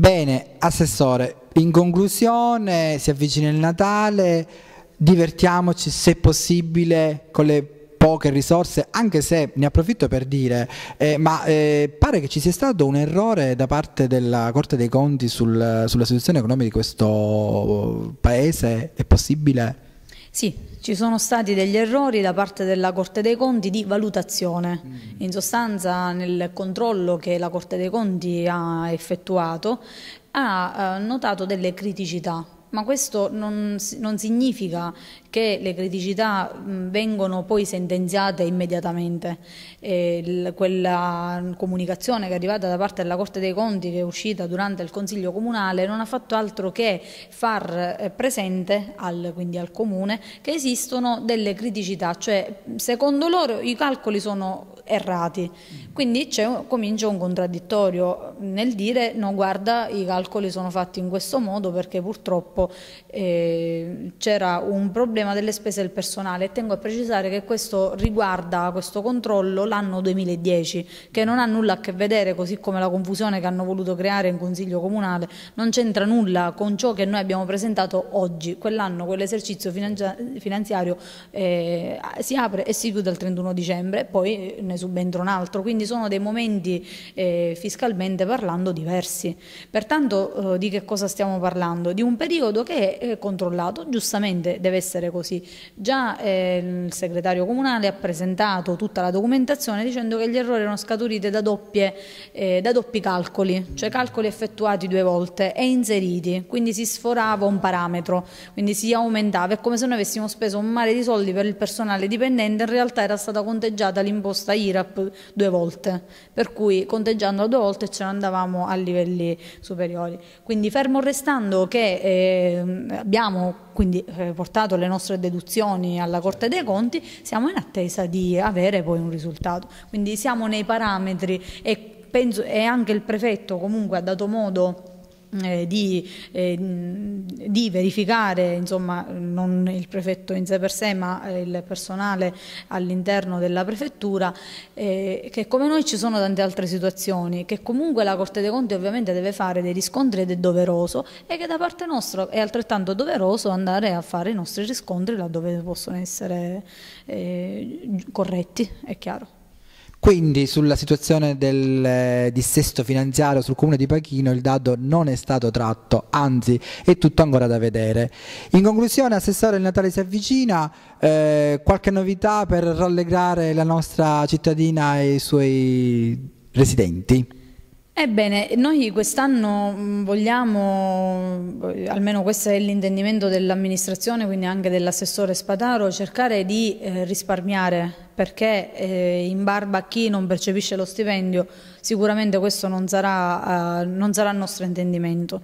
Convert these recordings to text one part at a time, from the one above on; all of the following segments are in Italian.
Bene, Assessore, in conclusione si avvicina il Natale, divertiamoci se possibile con le poche risorse, anche se ne approfitto per dire, eh, ma eh, pare che ci sia stato un errore da parte della Corte dei Conti sul, sulla situazione economica di questo eh, Paese, è possibile? Sì, ci sono stati degli errori da parte della Corte dei Conti di valutazione. Mm. In sostanza nel controllo che la Corte dei Conti ha effettuato ha eh, notato delle criticità ma questo non, non, significa che le criticità vengono poi sentenziate immediatamente. Eh, quella comunicazione che è arrivata da parte della Corte dei Conti, che è uscita durante il Consiglio Comunale, non ha fatto altro che far eh, presente al, quindi al Comune che esistono delle criticità, cioè secondo loro i calcoli sono errati, mm. quindi comincia un contraddittorio nel dire no guarda i calcoli sono fatti in questo modo perché purtroppo eh, c'era un problema delle spese del personale e tengo a precisare che questo riguarda questo controllo l'anno 2010 che non ha nulla a che vedere così come la confusione che hanno voluto creare in Consiglio Comunale non c'entra nulla con ciò che noi abbiamo presentato oggi quell'anno quell'esercizio finanziario eh, si apre e si chiude il 31 dicembre poi eh, ne subentra un altro quindi sono dei momenti eh, fiscalmente parlando diversi. Pertanto eh, di che cosa stiamo parlando? Di un periodo che è eh, controllato, giustamente deve essere così. Già eh, il segretario comunale ha presentato tutta la documentazione dicendo che gli errori erano scaturiti da, doppie, eh, da doppi calcoli, cioè calcoli effettuati due volte e inseriti, quindi si sforava un parametro, quindi si aumentava, è come se noi avessimo speso un mare di soldi per il personale dipendente, in realtà era stata conteggiata l'imposta IRAP due volte, per cui conteggiando due volte c'erano andavamo a livelli superiori. Quindi fermo restando che eh, abbiamo quindi, eh, portato le nostre deduzioni alla Corte dei Conti, siamo in attesa di avere poi un risultato. Quindi siamo nei parametri e, penso, e anche il prefetto comunque ha dato modo eh, di, eh, di, verificare, insomma, non il prefetto in sé per sé, ma eh, il personale all'interno della prefettura, eh, che come noi ci sono tante altre situazioni, che comunque la Corte dei Conti ovviamente deve fare dei riscontri ed è doveroso e che da parte nostra è altrettanto doveroso andare a fare i nostri riscontri laddove possono essere eh, corretti, è chiaro. Quindi sulla situazione del eh, dissesto finanziario sul comune di Pachino il dado non è stato tratto, anzi è tutto ancora da vedere. In conclusione, assessore, il Natale si avvicina, eh, qualche novità per rallegrare la nostra cittadina e i suoi residenti? Ebbene, noi quest'anno mm, vogliamo, eh, almeno questo è l'intendimento dell'amministrazione, quindi anche dell'assessore Spataro, cercare di eh, risparmiare perché eh, in barba a chi non percepisce lo stipendio sicuramente questo non sarà, non sarà il nostro intendimento.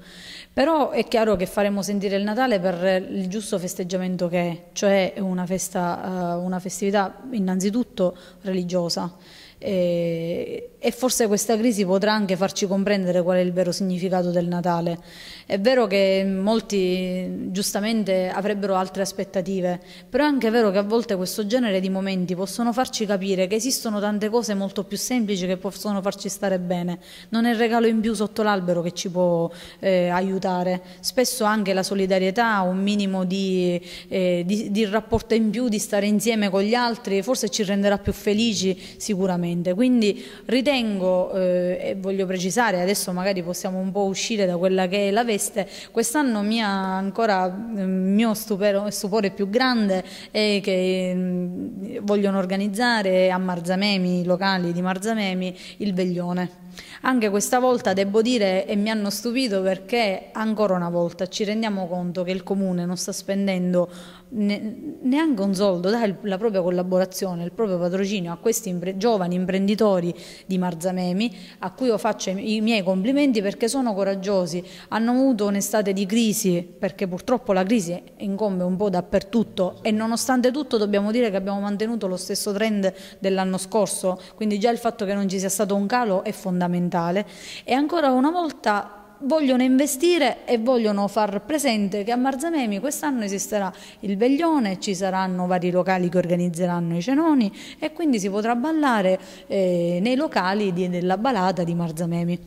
Però è chiaro che faremo sentire il Natale per il giusto festeggiamento che è, cioè una, festa, una festività innanzitutto religiosa eh, e, forse questa crisi potrà anche farci comprendere qual è il vero significato del Natale. È vero che molti giustamente avrebbero altre aspettative, però è anche vero che a volte questo genere di momenti possono farci capire che esistono tante cose molto più semplici che possono farci stare bene. Non è il regalo in più sotto l'albero che ci può eh, aiutare, spesso anche la solidarietà, un minimo di, eh, di, di rapporto in più, di stare insieme con gli altri, forse ci renderà più felici sicuramente sicuramente, quindi ritengo eh, e voglio precisare, adesso magari possiamo un po' uscire da quella che è la veste, quest'anno mia ancora il mm, mio stupero, stupore più grande è che mh, mm, vogliono organizzare a Marzamemi, i locali di Marzamemi, il veglione. Anche questa volta devo dire e mi hanno stupito perché ancora una volta ci rendiamo conto che il comune non sta spendendo ne, neanche un soldo, dà la propria collaborazione, il proprio patrocinio a questi impre giovani imprenditori di Marzamemi a cui io faccio i miei complimenti perché sono coraggiosi, hanno avuto un'estate di crisi perché purtroppo la crisi incombe un po' dappertutto e nonostante tutto dobbiamo dire che abbiamo mantenuto lo stesso trend dell'anno scorso, quindi già il fatto che non ci sia stato un calo è fondamentale e ancora una volta vogliono investire e vogliono far presente che a Marzamemi quest'anno esisterà il veglione, ci saranno vari locali che organizzeranno i cenoni e quindi si potrà ballare eh, nei locali di, della balata di Marzamemi.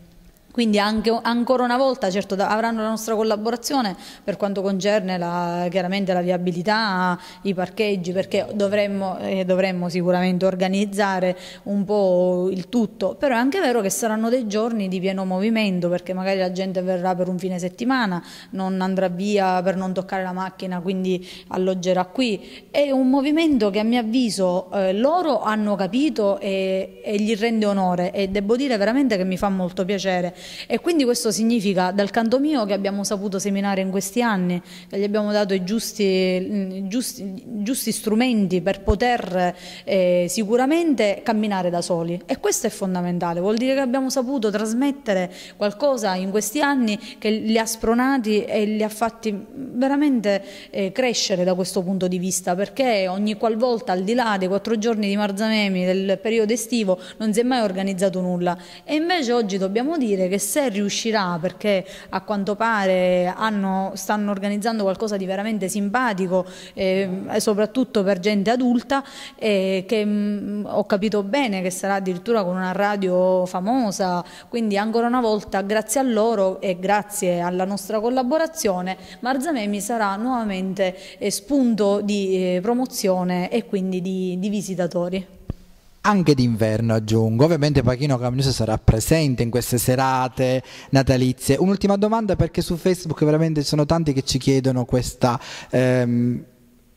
Quindi anche, ancora una volta certo, avranno la nostra collaborazione per quanto concerne la, chiaramente la viabilità, i parcheggi, perché dovremmo, eh, dovremmo sicuramente organizzare un po' il tutto, però è anche vero che saranno dei giorni di pieno movimento perché magari la gente verrà per un fine settimana, non andrà via per non toccare la macchina, quindi alloggerà qui. È un movimento che a mio avviso eh, loro hanno capito e, e gli rende onore e devo dire veramente che mi fa molto piacere e quindi questo significa dal canto mio che abbiamo saputo seminare in questi anni, che gli abbiamo dato i giusti, giusti, giusti strumenti per poter eh, sicuramente camminare da soli. E questo è fondamentale, vuol dire che abbiamo saputo trasmettere qualcosa in questi anni che li ha spronati e li ha fatti veramente eh, crescere da questo punto di vista, perché ogni qualvolta al di là dei quattro giorni di Marzamemi, del periodo estivo, non si è mai organizzato nulla. E invece oggi dobbiamo dire che se riuscirà, perché a quanto pare hanno, stanno organizzando qualcosa di veramente simpatico, eh, soprattutto per gente adulta, eh, che mh, mm, ho capito bene che sarà addirittura con una radio famosa, quindi ancora una volta grazie a loro e grazie alla nostra collaborazione Marzamemi sarà nuovamente eh, spunto di eh, promozione e quindi di, di visitatori anche d'inverno aggiungo. Ovviamente Pachino Camnews sarà presente in queste serate natalizie. Un'ultima domanda perché su Facebook veramente ci sono tanti che ci chiedono questa... Ehm,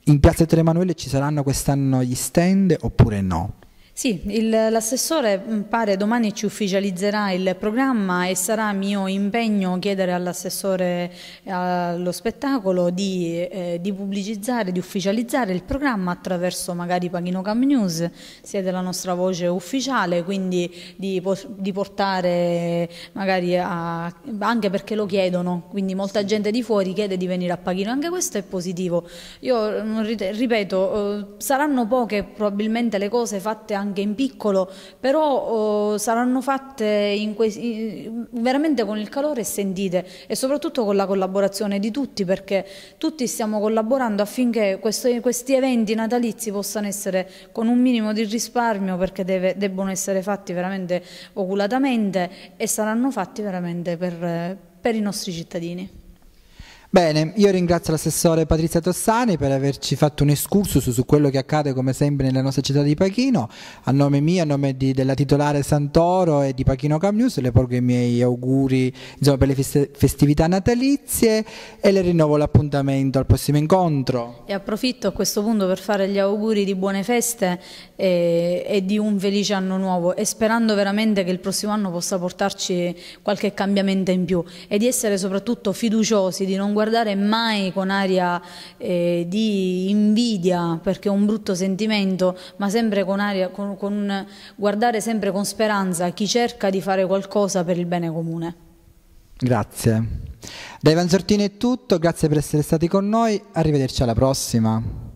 in Piazza Emanuele ci saranno quest'anno gli stand oppure no? Sì, l'assessore mm, pare domani ci ufficializzerà il programma e sarà mio impegno chiedere all'assessore allo spettacolo di, eh, di, pubblicizzare, di ufficializzare il programma attraverso magari Paghino Cam News, siete la nostra voce ufficiale, quindi di, di portare magari a, anche perché lo chiedono, quindi molta gente di fuori chiede di venire a Paghino, anche questo è positivo. Io mm, ripeto, eh, saranno poche probabilmente le cose fatte anche anche in piccolo, però eh, saranno fatte in, veramente con il calore e sentite e soprattutto con la collaborazione di tutti perché tutti stiamo collaborando affinché questo, questi eventi natalizi possano essere con un minimo di risparmio perché deve, debbono essere fatti veramente oculatamente e saranno fatti veramente per, per i nostri cittadini. Bene, io ringrazio l'assessore Patrizia Tossani per averci fatto un excursus su quello che accade come sempre nella nostra città di Pachino. A nome mio, a nome di, della titolare Santoro e di Pachino Cam News, le porgo i miei auguri insomma, per le festività natalizie e le rinnovo l'appuntamento al prossimo incontro. E approfitto a questo punto per fare gli auguri di buone feste e, eh, e di un felice anno nuovo e sperando veramente che il prossimo anno possa portarci qualche cambiamento in più e di essere soprattutto fiduciosi, di non guardare guardare mai con aria eh, di invidia, perché è un brutto sentimento, ma sempre con aria, con, con, guardare sempre con speranza chi cerca di fare qualcosa per il bene comune. Grazie. Da Ivan Sortini è tutto, grazie per essere stati con noi, arrivederci alla prossima.